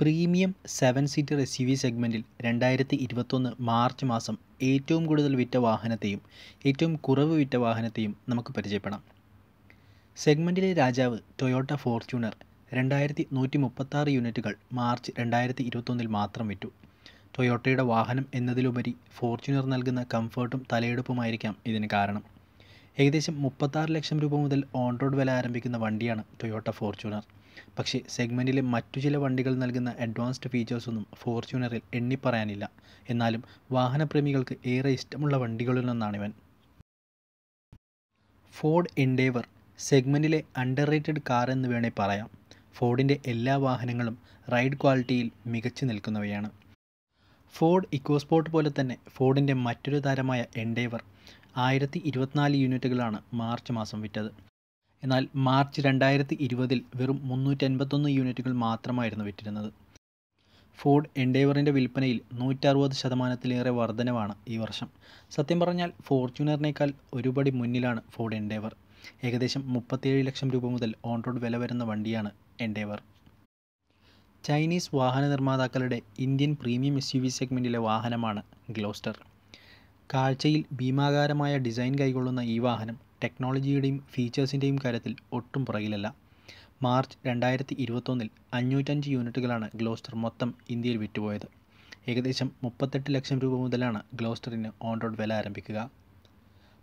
premium seven seater S U V സെഗ്മെൻറ്റിൽ രണ്ടായിരത്തി ഇരുപത്തൊന്ന് മാർച്ച് മാസം ഏറ്റവും കൂടുതൽ വിറ്റ വാഹനത്തെയും ഏറ്റവും കുറവ് വിറ്റ വാഹനത്തെയും നമുക്ക് പരിചയപ്പെടാം സെഗ്മെൻറ്റിലെ രാജാവ് ടൊയോട്ട ഫോർച്യൂണർ രണ്ടായിരത്തി നൂറ്റി മുപ്പത്താറ് യൂണിറ്റുകൾ മാർച്ച് രണ്ടായിരത്തി ഇരുപത്തൊന്നിൽ മാത്രം വിറ്റു ടൊയോട്ടയുടെ വാഹനം എന്നതിലുപരി ഫോർച്യൂണർ നൽകുന്ന കംഫർട്ടും തലയെടുപ്പുമായിരിക്കാം ഇതിന് കാരണം ഏകദേശം മുപ്പത്താറ് ലക്ഷം രൂപ മുതൽ ഓൺ റോഡ് വില ആരംഭിക്കുന്ന വണ്ടിയാണ് ടൊയോട്ട ഫോർച്യൂണർ പക്ഷേ സെഗ്മെൻറ്റിലെ മറ്റു ചില വണ്ടികൾ നൽകുന്ന അഡ്വാൻസ്ഡ് ഫീച്ചേഴ്സൊന്നും ഫോർച്യൂണറിൽ എണ്ണിപ്പറയാനില്ല എന്നാലും വാഹനപ്രേമികൾക്ക് ഏറെ ഇഷ്ടമുള്ള വണ്ടികളിൽ നിന്നാണിവൻ ഫോർഡ് എൻഡേവർ സെഗ്മെൻറ്റിലെ അണ്ടർ റേറ്റഡ് കാർ എന്ന് വേണേൽ പറയാം ഫോർഡിൻ്റെ എല്ലാ വാഹനങ്ങളും റൈഡ് ക്വാളിറ്റിയിൽ മികച്ചു നിൽക്കുന്നവയാണ് ഫോർഡ് ഇക്കോസ്പോർട്ട് പോലെ തന്നെ ഫോർഡിൻ്റെ മറ്റൊരു താരമായ എൻഡേവർ ആയിരത്തി ഇരുപത്തിനാല് യൂണിറ്റുകളാണ് മാർച്ച് മാസം വിറ്റത് എന്നാൽ മാർച്ച് രണ്ടായിരത്തി ഇരുപതിൽ വെറും മുന്നൂറ്റൻപത്തൊന്ന് യൂണിറ്റുകൾ മാത്രമായിരുന്നു വിറ്റിരുന്നത് ഫോർഡ് എൻഡേവറിൻ്റെ വിൽപ്പനയിൽ നൂറ്ററുപത് ശതമാനത്തിലേറെ വർധനവാണ് ഈ വർഷം സത്യം പറഞ്ഞാൽ ഫോർച്യൂണറിനേക്കാൾ ഒരുപടി മുന്നിലാണ് ഫോർഡ് എൻഡേവർ ഏകദേശം മുപ്പത്തിയേഴ് ലക്ഷം രൂപ മുതൽ ഓൺ റോഡ് വില വരുന്ന വണ്ടിയാണ് എൻഡേവർ ചൈനീസ് വാഹന നിർമ്മാതാക്കളുടെ Indian premium S U V സെഗ്മെൻറ്റിലെ വാഹനമാണ് ഗ്ലോസ്റ്റർ കാഴ്ചയിൽ ഭീമാകാരമായ ഡിസൈൻ കൈകൊള്ളുന്ന ഈ വാഹനം ടെക്നോളജിയുടെയും ഫീച്ചേഴ്സിൻ്റെയും കാര്യത്തിൽ ഒട്ടും പുറകിലല്ല മാർച്ച് രണ്ടായിരത്തി ഇരുപത്തൊന്നിൽ അഞ്ഞൂറ്റഞ്ച് യൂണിറ്റുകളാണ് ഗ്ലോസ്റ്റർ മൊത്തം ഇന്ത്യയിൽ വിറ്റുപോയത് ഏകദേശം മുപ്പത്തെട്ട് ലക്ഷം രൂപ മുതലാണ് ഗ്ലോസ്റ്ററിന് ഓൺ റോഡ് വില ആരംഭിക്കുക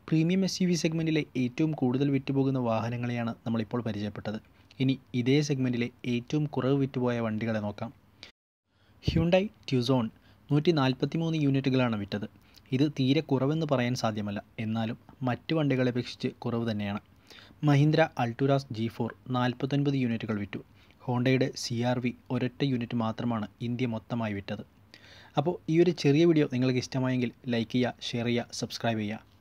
പ്രീമിയം എസ് യു വി സെഗ്മെൻറ്റിലെ ഏറ്റവും കൂടുതൽ വിറ്റുപോകുന്ന വാഹനങ്ങളെയാണ് നമ്മളിപ്പോൾ പരിചയപ്പെട്ടത് ഇനി ഇതേ സെഗ്മെൻറ്റിലെ ഏറ്റവും കുറവ് വിറ്റുപോയ വണ്ടികളെ നോക്കാം ഹ്യുണ്ടായി ട്യൂസോൺ നൂറ്റി നാൽപ്പത്തി മൂന്ന് യൂണിറ്റുകളാണ് വിറ്റത് ഇത് തീരെ കുറവെന്ന് പറയാൻ സാധ്യമല്ല എന്നാലും മറ്റ് വണ്ടികളെ അപേക്ഷിച്ച് കുറവ് തന്നെയാണ് മഹീന്ദ്ര അൾട്ടുരാസ് ജി ഫോർ നാൽപ്പത്തൊൻപത് യൂണിറ്റുകൾ വിറ്റു ഹോണ്ടയുടെ സി ആർ വി ഒരൊറ്റ യൂണിറ്റ് മാത്രമാണ് ഇന്ത്യ മൊത്തമായി വിറ്റത് അപ്പോൾ ഈ ഒരു ചെറിയ വീഡിയോ നിങ്ങൾക്ക് ഇഷ്ടമായെങ്കിൽ ലൈക്ക് ചെയ്യുക ഷെയർ ചെയ്യുക സബ്സ്ക്രൈബ് ചെയ്യുക